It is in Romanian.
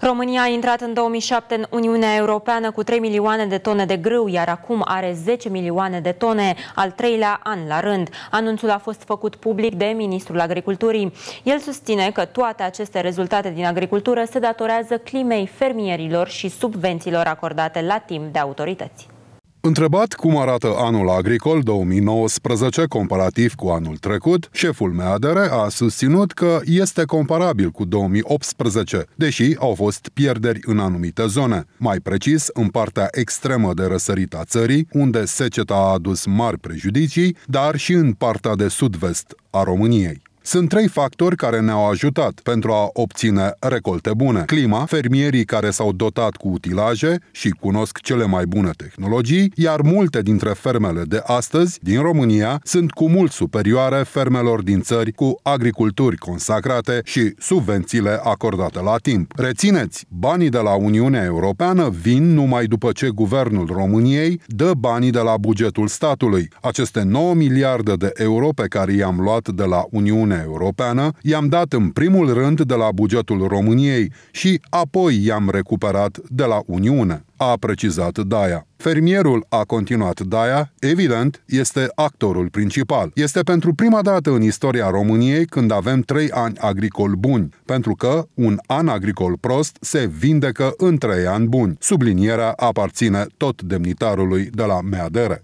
România a intrat în 2007 în Uniunea Europeană cu 3 milioane de tone de grâu, iar acum are 10 milioane de tone, al treilea an la rând. Anunțul a fost făcut public de Ministrul Agriculturii. El susține că toate aceste rezultate din agricultură se datorează climei fermierilor și subvențiilor acordate la timp de autorități. Întrebat cum arată anul agricol 2019 comparativ cu anul trecut, șeful MEADR a susținut că este comparabil cu 2018, deși au fost pierderi în anumite zone, mai precis în partea extremă de răsărit a țării, unde seceta a adus mari prejudicii, dar și în partea de sud-vest a României. Sunt trei factori care ne-au ajutat pentru a obține recolte bune. Clima, fermierii care s-au dotat cu utilaje și cunosc cele mai bune tehnologii, iar multe dintre fermele de astăzi din România sunt cu mult superioare fermelor din țări cu agriculturi consacrate și subvențiile acordate la timp. Rețineți, banii de la Uniunea Europeană vin numai după ce guvernul României dă banii de la bugetul statului. Aceste 9 miliarde de euro pe care i-am luat de la Uniune. Uniunea Europeană, i-am dat în primul rând de la bugetul României și apoi i-am recuperat de la Uniune, a precizat Daia. Fermierul, a continuat Daia, evident, este actorul principal. Este pentru prima dată în istoria României când avem trei ani agricol buni, pentru că un an agricol prost se vindecă în trei ani buni. Sublinierea aparține tot demnitarului de la Meadere.